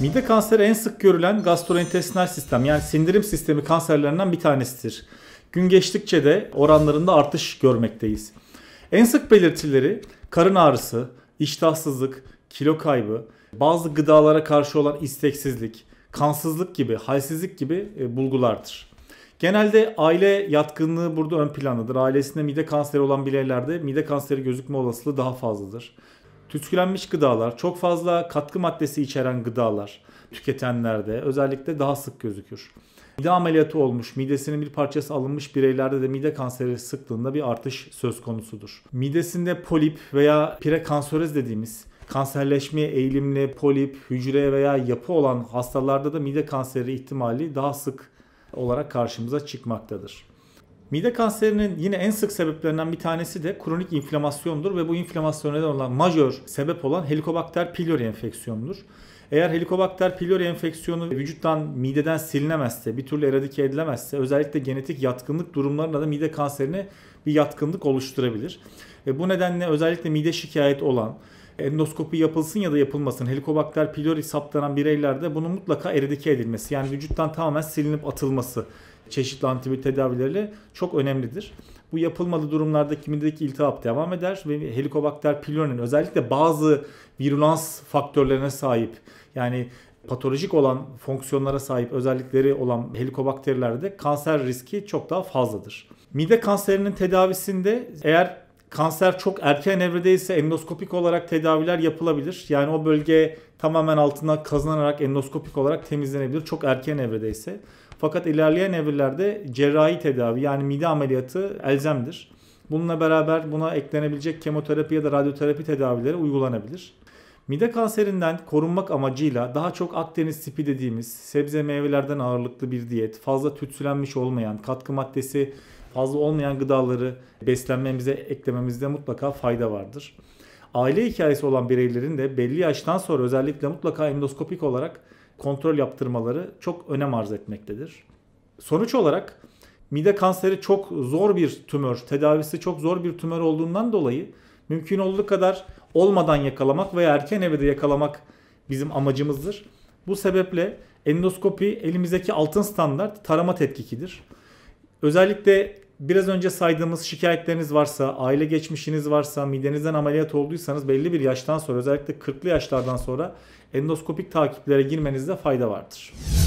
Mide kanseri en sık görülen gastrointestinal sistem yani sindirim sistemi kanserlerinden bir tanesidir. Gün geçtikçe de oranlarında artış görmekteyiz. En sık belirtileri karın ağrısı, iştahsızlık, kilo kaybı, bazı gıdalara karşı olan isteksizlik, kansızlık gibi, halsizlik gibi e, bulgulardır. Genelde aile yatkınlığı burada ön plandadır. Ailesinde mide kanseri olan bireylerde mide kanseri gözükme olasılığı daha fazladır tüskülenmiş gıdalar, çok fazla katkı maddesi içeren gıdalar tüketenlerde özellikle daha sık gözükür. Mide ameliyatı olmuş, midesinin bir parçası alınmış bireylerde de mide kanseri sıklığında bir artış söz konusudur. Midesinde polip veya prekanseröz dediğimiz kanserleşmeye eğilimli polip, hücre veya yapı olan hastalarda da mide kanseri ihtimali daha sık olarak karşımıza çıkmaktadır. Mide kanserinin yine en sık sebeplerinden bir tanesi de kronik inflamasyondur ve bu inflamasyon neden olan majör sebep olan Helicobacter pylori enfeksiyonudur. Eğer Helicobacter pylori enfeksiyonu vücuttan, mideden silinemezse, bir türlü eradike edilemezse özellikle genetik yatkınlık durumlarında da mide kanserine bir yatkınlık oluşturabilir. E bu nedenle özellikle mide şikayet olan, endoskopi yapılsın ya da yapılmasın Helicobacter pylori saptanan bireylerde bunun mutlaka eradike edilmesi yani vücuttan tamamen silinip atılması çeşitli antibiyotik tedavileriyle çok önemlidir. Bu yapılmalı durumlarda kimindeki iltihap devam eder ve Helicobacter pylori'nin özellikle bazı virulans faktörlerine sahip yani patolojik olan fonksiyonlara sahip özellikleri olan helikobakterilerde kanser riski çok daha fazladır. Mide kanserinin tedavisinde eğer kanser çok erken evredeyse endoskopik olarak tedaviler yapılabilir. Yani o bölge tamamen altına kazınarak endoskopik olarak temizlenebilir çok erken evredeyse. Fakat ilerleyen evrelerde cerrahi tedavi yani mide ameliyatı elzemdir. Bununla beraber buna eklenebilecek kemoterapi ya da radyoterapi tedavileri uygulanabilir. Mide kanserinden korunmak amacıyla daha çok Akdeniz tipi dediğimiz sebze meyvelerden ağırlıklı bir diyet, fazla tütsülenmiş olmayan, katkı maddesi fazla olmayan gıdaları beslenmemize eklememizde mutlaka fayda vardır. Aile hikayesi olan bireylerin de belli yaştan sonra özellikle mutlaka endoskopik olarak kontrol yaptırmaları çok önem arz etmektedir. Sonuç olarak mide kanseri çok zor bir tümör, tedavisi çok zor bir tümör olduğundan dolayı mümkün olduğu kadar olmadan yakalamak veya erken evrede yakalamak bizim amacımızdır. Bu sebeple endoskopi elimizdeki altın standart tarama tetkikidir. Özellikle biraz önce saydığımız şikayetleriniz varsa, aile geçmişiniz varsa, midenizden ameliyat olduysanız belli bir yaştan sonra özellikle 40'lı yaşlardan sonra endoskopik takiplere girmenizde fayda vardır.